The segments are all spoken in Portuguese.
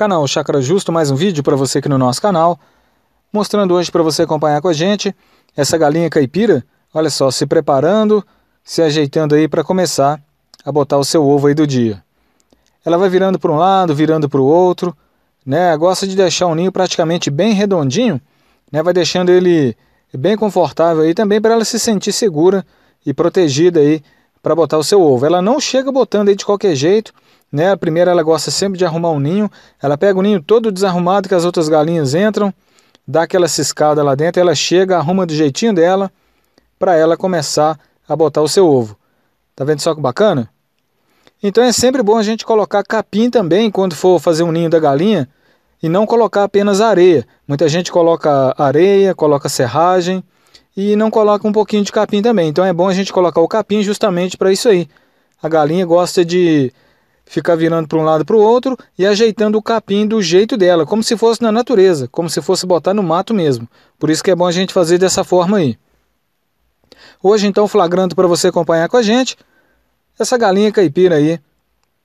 Canal Chakra Justo, mais um vídeo para você aqui no nosso canal, mostrando hoje para você acompanhar com a gente essa galinha caipira, olha só, se preparando, se ajeitando aí para começar a botar o seu ovo aí do dia. Ela vai virando para um lado, virando para o outro, né? Gosta de deixar o ninho praticamente bem redondinho, né? Vai deixando ele bem confortável aí também para ela se sentir segura e protegida aí para botar o seu ovo. Ela não chega botando aí de qualquer jeito, né? A primeira ela gosta sempre de arrumar um ninho, ela pega o ninho todo desarrumado que as outras galinhas entram, dá aquela ciscada lá dentro, ela chega, arruma do jeitinho dela para ela começar a botar o seu ovo. Tá vendo só que bacana? Então é sempre bom a gente colocar capim também quando for fazer um ninho da galinha e não colocar apenas areia. Muita gente coloca areia, coloca serragem e não coloca um pouquinho de capim também. Então é bom a gente colocar o capim justamente para isso aí. A galinha gosta de fica virando para um lado para o outro e ajeitando o capim do jeito dela, como se fosse na natureza, como se fosse botar no mato mesmo. Por isso que é bom a gente fazer dessa forma aí. Hoje então flagrando para você acompanhar com a gente essa galinha caipira aí,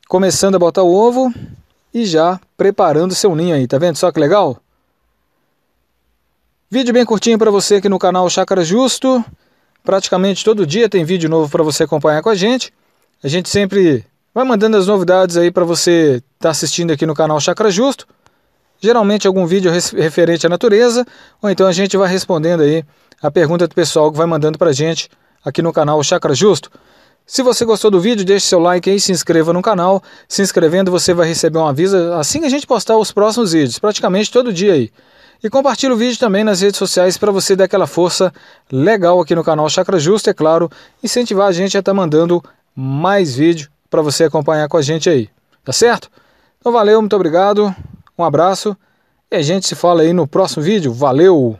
começando a botar o ovo e já preparando seu ninho aí, tá vendo só que legal? Vídeo bem curtinho para você aqui no canal Chácara Justo. Praticamente todo dia tem vídeo novo para você acompanhar com a gente. A gente sempre Vai mandando as novidades aí para você estar tá assistindo aqui no canal Chakra Justo. Geralmente algum vídeo referente à natureza, ou então a gente vai respondendo aí a pergunta do pessoal que vai mandando para a gente aqui no canal Chakra Justo. Se você gostou do vídeo, deixe seu like aí, se inscreva no canal. Se inscrevendo, você vai receber um aviso assim que a gente postar os próximos vídeos, praticamente todo dia aí. E compartilhe o vídeo também nas redes sociais para você dar aquela força legal aqui no canal Chakra Justo, é claro, incentivar a gente a estar tá mandando mais vídeo para você acompanhar com a gente aí. Tá certo? Então valeu, muito obrigado, um abraço e a gente se fala aí no próximo vídeo. Valeu!